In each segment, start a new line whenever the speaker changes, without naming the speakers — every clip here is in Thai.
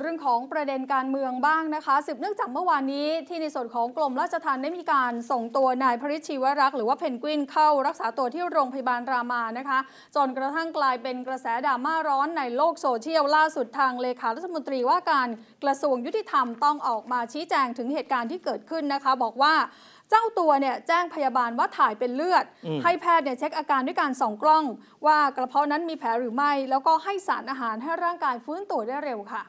เรื่องของประเด็นการเมืองบ้างนะคะสืบเนื่องจากเมื่อวานนี้ที่ในส่วนของกรมราชธรรมได้มีการส่งตัวนายพริชีวรักษ์หรือว่าเพนกวิน เข้ารักษาตัวที่โรงพยาบาลรามานะคะ จนกระทั่งกลายเป็นกระแสดราม่าร้อนในโลกโซเชียลล่าสุดทางเลขารัฐมนตรีว่าการกระทรวงยุติธรรมต้องออกมาชี้แจงถึงเหตุการณ์ที่เกิดขึ้นนะคะ บอกว่าเจ้าตัวเนี่ยแจ้งพยาบาลว่าถ่ายเป็นเลือด ให้แพทย์เนี่ยเช็คอาการด้วยการส่องกล้อง ว่ากระเพาะนั้นมีแผลหรือไม่ แล้วก็ให้สารอาหารให้ร่างกายฟื้นตัวได้เร็วค่ะ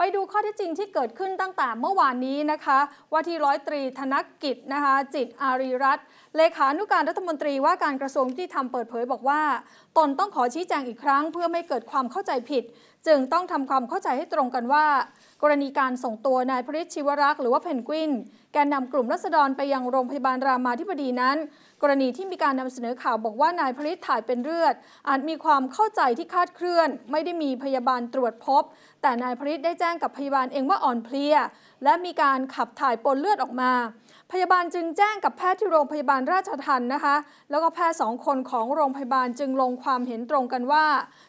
ไปดูข้อที่จริงที่เกิดขึ้นตั้งแต่เมื่อวานนี้นะคะ ว่าที่ร้อยตรีธนกกิจนะคะจิตอารีรัตเลขานุการรัฐมนตรีว่าการกระทรวงยุติธรรมเปิดเผยบอกว่า ตนต้องขอชี้แจงอีกครั้งเพื่อไม่เกิดความเข้าใจผิด จึงต้องทำความเข้าใจให้ตรงกันว่ากรณีการส่งตัวนายพริชชิวรักษ์หรือว่าเพนกวิน แกนนำกลุ่มรัษฎรไปยังโรงพยาบาลรามาธิบดีนั้น กรณีที่มีการนำเสนอข่าวบอกว่านายพริชถ่ายเป็นเลือดอาจมีความเข้าใจที่คาดเคลื่อน ไม่ได้มีพยาบาลตรวจพบ แต่นายพริชได้แจ้งกับพยาบาลเองว่าอ่อนเพลีย และมีการขับถ่ายปนเลือดออกมาพยาบาลจึงแจ้งกับแพทย์ที่โรงพยาบาลราชทันนะคะ แล้วก็แพทย์สองคนของโรงพยาบาลจึงลงความเห็นตรงกันว่า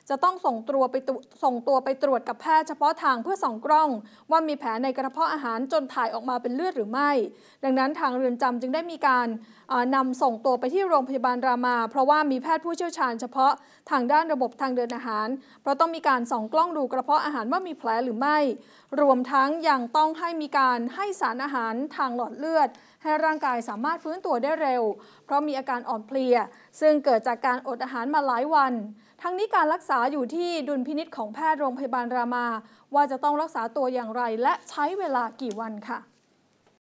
จะต้องส่งตัวไปส่งตัวไปตรวจกับแพทย์เฉพาะทางเพื่อส่องกล้อง ว่ามีแผลในกระเพาะอาหารจนถ่ายออกมาเป็นเลือดหรือไม่ ดังนั้นทางเรือนจำจึงได้มีการนำส่งตัวไปที่โรงพยาบาลรามา เพราะว่ามีแพทย์ผู้เชี่ยวชาญเฉพาะทางด้านระบบทางเดินอาหาร เพราะต้องมีการส่องกล้องดูกระเพาะอาหารว่ามีแผลหรือไม่ รวมทั้งยังต้องให้มีการให้สารอาหารทางหลอดเลือดให้ร่างกายสามารถฟื้นตัวได้เร็ว เพราะมีอาการอ่อนเพลีย ซึ่งเกิดจากการอดอาหารมาหลายวัน ทั้งนี้การรักษาอยู่ที่ดุลพินิษของแพทย์โรงพยาบาลรามา ว่าจะต้องรักษาตัวอย่างไรและใช้เวลากี่วันค่ะ